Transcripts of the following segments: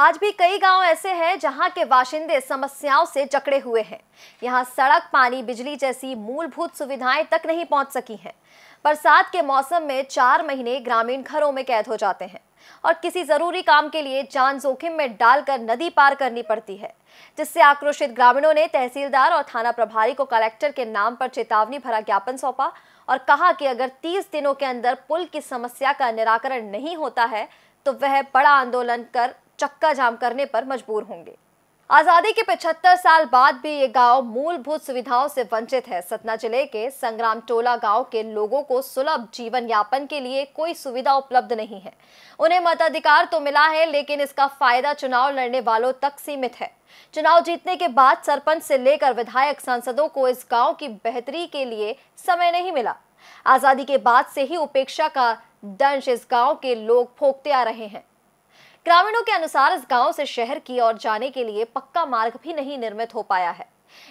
आज भी कई गांव ऐसे हैं जहां के बाशिंदे समस्याओं से जकड़े हुए हैं यहां सड़क पानी बिजली जैसी मूलभूत सुविधाएं तक नहीं पहुंच सकी हैं बरसात के मौसम में चार महीने ग्रामीण घरों में कैद हो जाते हैं और किसी जरूरी काम के लिए जान जोखिम में डालकर नदी पार करनी पड़ती है जिससे आक्रोशित ग्रामीणों ने तहसीलदार और थाना प्रभारी को कलेक्टर के नाम पर चेतावनी भरा ज्ञापन सौंपा और कहा कि अगर 30 दिनों के अंदर पुल की समस्या का निराकरण नहीं होता है तो वह बड़ा आंदोलन कर चक्का जाम करने पर मजबूर होंगे आजादी के 75 साल बाद भी ये गांव मूलभूत सुविधाओं से वंचित है सतना जिले के संग्राम टोला गांव के लोगों को सुलभ जीवन यापन के लिए कोई सुविधा उपलब्ध नहीं है उन्हें मताधिकार तो मिला है लेकिन इसका फायदा चुनाव लड़ने वालों तक सीमित है चुनाव जीतने के बाद सरपंच से लेकर विधायक सांसदों को इस गाँव की बेहतरी के लिए समय नहीं मिला आजादी के बाद से ही उपेक्षा का दंश इस गाँव के लोग फोकते आ रहे हैं ग्रामीणों के अनुसार इस गांव से शहर की ओर जाने के लिए पक्का मार्ग भी नहीं निर्मित हो पाया है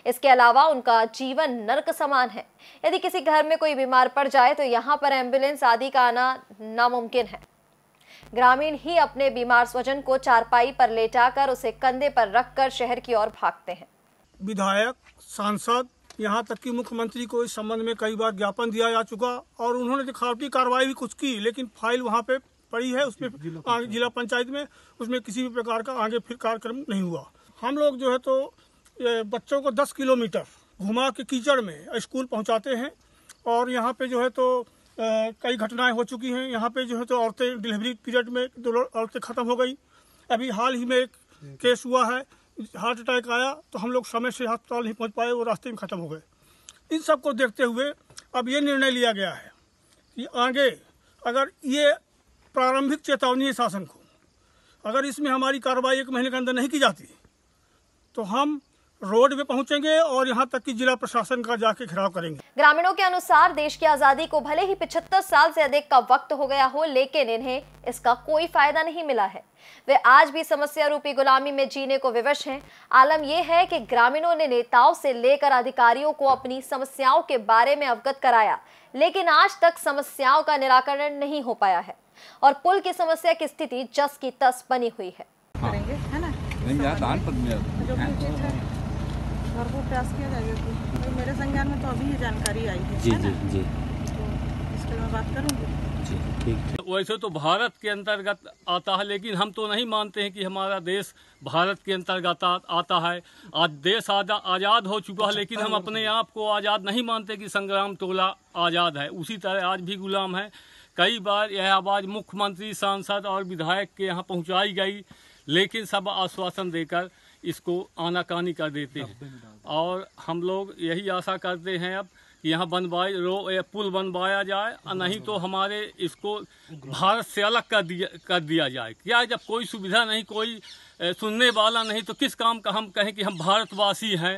इसके अलावा उनका जीवन नरक समान है यदि किसी घर में कोई बीमार पड़ जाए तो यहाँ पर एम्बुलेंस आदि का आना नामुमकिन है ग्रामीण ही अपने बीमार स्वजन को चारपाई पर लेटाकर उसे कंधे पर रखकर शहर की ओर भागते हैं विधायक सांसद यहाँ तक कि मुख्यमंत्री को इस संबंध में कई बार ज्ञापन दिया जा चुका और उन्होंने दिखावटी तो कार्रवाई भी कुछ की लेकिन फाइल वहाँ पे पड़ी है उसमें जिला पंचायत में उसमें किसी भी प्रकार का आगे फिर कार्यक्रम नहीं हुआ हम लोग जो है तो बच्चों को दस किलोमीटर घुमा के कीचड़ में स्कूल पहुँचाते हैं और यहाँ पे जो है तो कई घटनाएं हो चुकी हैं यहाँ पे जो है तो औरतें डिलीवरी पीरियड में दो औरतें ख़त्म हो गई अभी हाल ही में एक हम्म। केस हुआ है हार्ट अटैक आया तो हम लोग समय से अस्पताल नहीं पहुँच पाए वो रास्ते में ख़त्म हो गए इन सब को देखते हुए अब ये निर्णय लिया गया है कि आगे अगर ये प्रारंभिक चेतावनी है शासन को अगर इसमें हमारी कार्रवाई एक महीने के अंदर नहीं की जाती तो हम रोड पे पहुंचेंगे और यहां तक कि जिला प्रशासन का जाके घेराव करेंगे ग्रामीणों के अनुसार देश की आजादी को भले ही 75 साल से अधिक का वक्त हो गया हो लेकिन इन्हें इसका कोई फायदा नहीं मिला है वे आज भी समस्या रूपी गुलामी में जीने को विवश हैं आलम यह है कि ग्रामीणों ने नेताओं से लेकर अधिकारियों को अपनी समस्याओं के बारे में अवगत कराया लेकिन आज तक समस्याओं का निराकरण नहीं हो पाया है और पुल की समस्या की स्थिति जस की तस बनी हुई है मेरे संज्ञान में तो अभी ये जानकारी आई है जी जी जी तो मैं बात करूँगी वैसे तो भारत के अंतर्गत आता है लेकिन हम तो नहीं मानते हैं कि हमारा देश भारत के अंतर्गत आता है आज देश आजा, आज़ाद हो चुका है लेकिन हम अपने आप को आज़ाद नहीं मानते कि संग्राम टोला आज़ाद है उसी तरह आज भी गुलाम है कई बार यह आवाज़ मुख्यमंत्री सांसद और विधायक के यहाँ पहुँचाई गई लेकिन सब आश्वासन देकर इसको आनाकानी कर देते हैं और हम लोग यही आशा करते हैं अब कि यहाँ बनवाई रो पुल बनवाया जाए और नहीं तो हमारे इसको भारत से अलग कर दिया कर दिया जाए क्या जब कोई सुविधा नहीं कोई सुनने वाला नहीं तो किस काम का हम कहें कि हम भारतवासी हैं